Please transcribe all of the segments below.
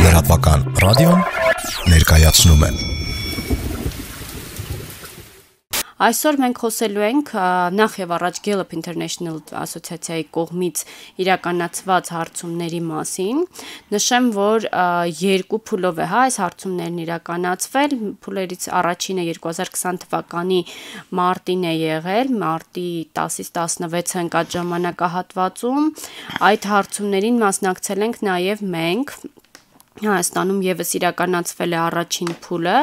Լրատվական ռադիոն ներկայացնում են։ Այսօր մենք խոսելու ենք նախ եւ առաջ Gallup International ասոցիացիայի կողմից իրականացված հարցումների մասին։ Նշեմ, որ երկու փուլով է հա այս հարցումներն իրականացվել։ Փուլերից առաջինը 2020 թվականի մարտին է եղել, մարտի 10-ից 16-ը ընկած ժամանակահատվածում։ Այդ հարցումներին մասնակցել ենք նաեւ մենք, Հայաստանում եւս իրականացվել է առաջին փուլը,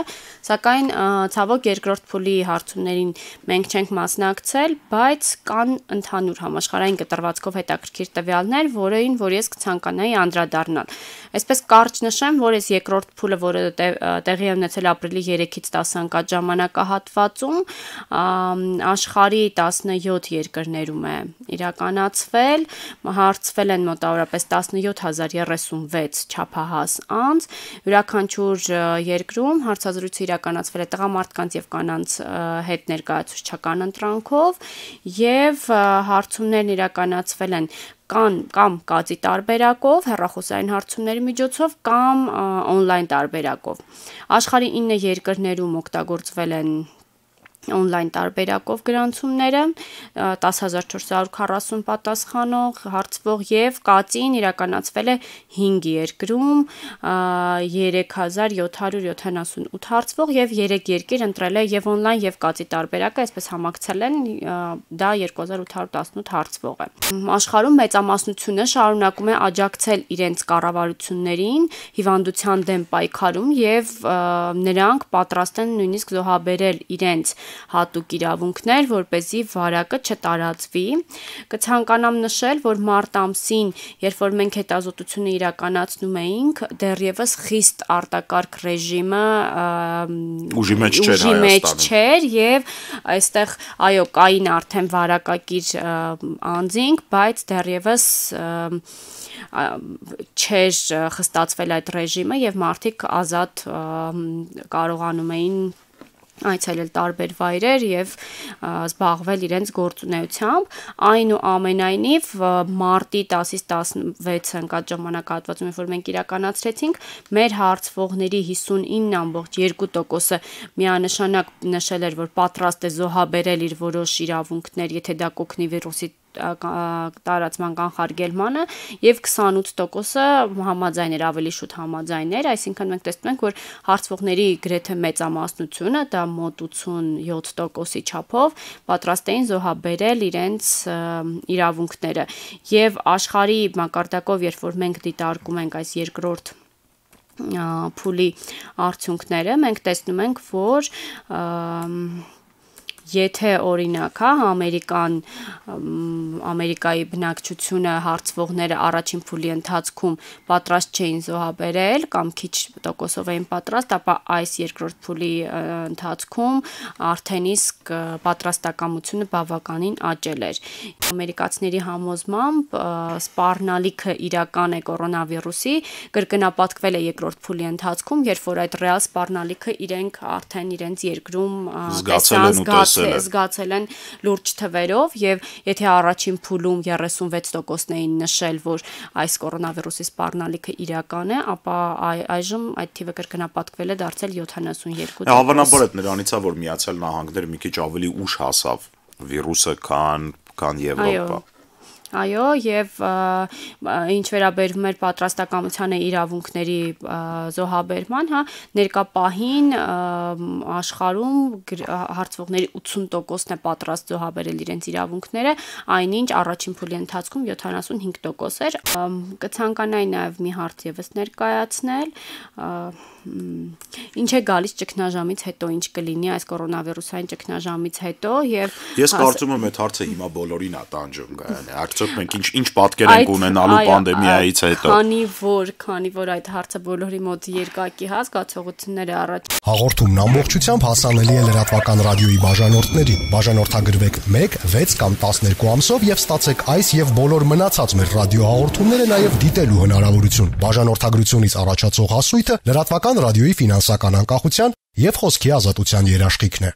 սակայն ցավոք երկրորդ փուլի հարցումներին մենք չենք մասնակցել, բայց կան ընդհանուր համաշխարհային կտրվածքով հետաքրքիր տվյալներ, որերին որ ես կցանկանայի անդրադառնալ։ Այսպես կարճ նշեմ, որ ես երկրորդ փուլը, որը տեղի է ունեցել ապրիլի 3-ից 10-ը ժամանակահատվածում, աշխարհի 17 երկրներում է իրականացվել, հարցվել են մոտավորապես 17036 չափահաս անց յուրաքանչյուր երկրում հարցազրույցը իրականացվել է տղամարդկանց եւ կանանց հետ ներկայացուցչական ընտրանքով եւ հարցումներն իրականացվել են կան կամ կազի տարբերակով, հեռախոսային հարցումների միջոցով կամ օնլայն տարբերակով։ Աշխարի 9 երկրներում օգտագործվել են on-line տարբերակով գրանցումները 10440 պատասխանող, հարցվող եւ կացին իրականացվել է 5 երկրում 3778 հարցվող եւ 3 երկիր ընտրել է եւ on-line եւ կացի տարբերակը, այսպես համակցել են դա 2818 հարցվող է։ Աշխարհում մեծամասնությունը շարունակում է աջակցել իրենց կառավարություններին հիվանդության դեմ պայքարում եւ նրանք պատրաստ են նույնիսկ զոհաբերել իրենց հատուկ իրավունքներ, որպեսզի վարակը չտարածվի։ Կցանկանամ նշել, որ մարտ ամսին, երբ որ մենք հետազոտությունը իրականացնում էինք, դեռևս խիստ արտակարգ ռեժիմը ուժի մեջ չէր ուժի մեջ չէր եւ այստեղ այո կային արդեն վարակակիր անձինք, բայց դեռևս չէր խստացվել այդ ռեժիմը եւ մարդիկ ազատ կարողանում էին այցելել տարբեր վայրեր եւ զբաղվել իրենց գործունեությամբ այնուամենայնիվ մարտի 10-ից 16-ը ընկած ժամանակահատվածում երբ որ մենք իրականացրեցինք մեր հարցվողների 59.2%-ը միանշանակ նշել էր որ պատրաստ է զոհաբերել իր որոշ իրավունքներ եթե դա կոգնի վիրուսի տարածման կանխարգելմանը եւ 28%-ը համաձայն էր ավելի շուտ համաձայն էր, այսինքն մենք տեսնում ենք, որ հարցվողների գրեթե մեծամասնությունը, դա մոտ 87%-ի չափով, պատրաստ էին զոհաբերել իրենց իրավունքները եւ աշխարհի մակարդակով, երբ որ մենք դիտարկում ենք այս երկրորդ փուլի արդյունքները մենք տեսնում ենք, որ և, Եթե օրինակ, հա, ամերիկան ամերիկայի բնակչությունը հարցվողները առաջին փուլի ընթացքում պատրաստ չէին զոհաբերել կամ քիչ տոկոսով էին պատրաստ, ապա այս երկրորդ փուլի ընթացքում արդեն իսկ պատրաստակամությունը բավականին աճել էր։ Ամերիկացիների համոզմամբ սպառնալիքը իրական է կորոնավիրուսի, կրկնապատկվել է երկրորդ փուլի ընթացքում, երբ որ այդ ռեալ սպառնալիքը իրենք արդեն իրենց երկրում զգացել են ու զգացել, զգացել են լուրջ թվերով եւ եթե առաջին փուլում 36%-ն էին նշել, որ այս կորոնավիրուսի սպառնալիքը իրական է, ապա այժմ այդ թիվը կրկնապատկվել է դարձել 72%։ Հավանաբար այդ նրանից է որ միացյալ նահանգները մի քիչ ավելի ուշ հասավ վիրուսը քան քան Եվրոպա։ Այո Այո, եւ ինչ վերաբերում էր պատրաստակամությանը իրավունքների զոհաբերման, հա, ներկա պահին աշխարհում հարցվողների 80%-ն է պատրաստ զոհաբերել իրենց իրավունքները, այնինչ առաջին փուլի ընթացքում 75% էր։ Կցանկանայի նաեւ մի հարց եւս ներկայացնել, ինչ է գալիս ճգնաժամից հետո, ինչ կլինի այս կորոնավիրուսային ճգնաժամից հետո եւ Ես կարծում եմ այդ հարցը հիմա բոլորին է տանջում, գայանե կճպենք, ինչ ինչ պատկեր ենք ունենալու պանդեմիայից հետո։ Քանի որ, քանի որ այդ հարցը բոլորի մոտ երկակի հասկացողություններ է առաջ։ Հաղորդումն ամբողջությամբ հասանելի է լրատվական ռադիոյի բաժանորդներին։ Բաժանորդագրվեք 1, 6 կամ 12 ամսով եւ ստացեք այս եւ բոլոր մնացած մեր ռադիոհաղորդումները նաեւ դիտելու հնարավորություն։ Բաժանորդագրությունից առաջացող հասույթը լրատվական ռադիոյի ֆինանսական անկախության եւ խոսքի ազատության երաշխիքն է։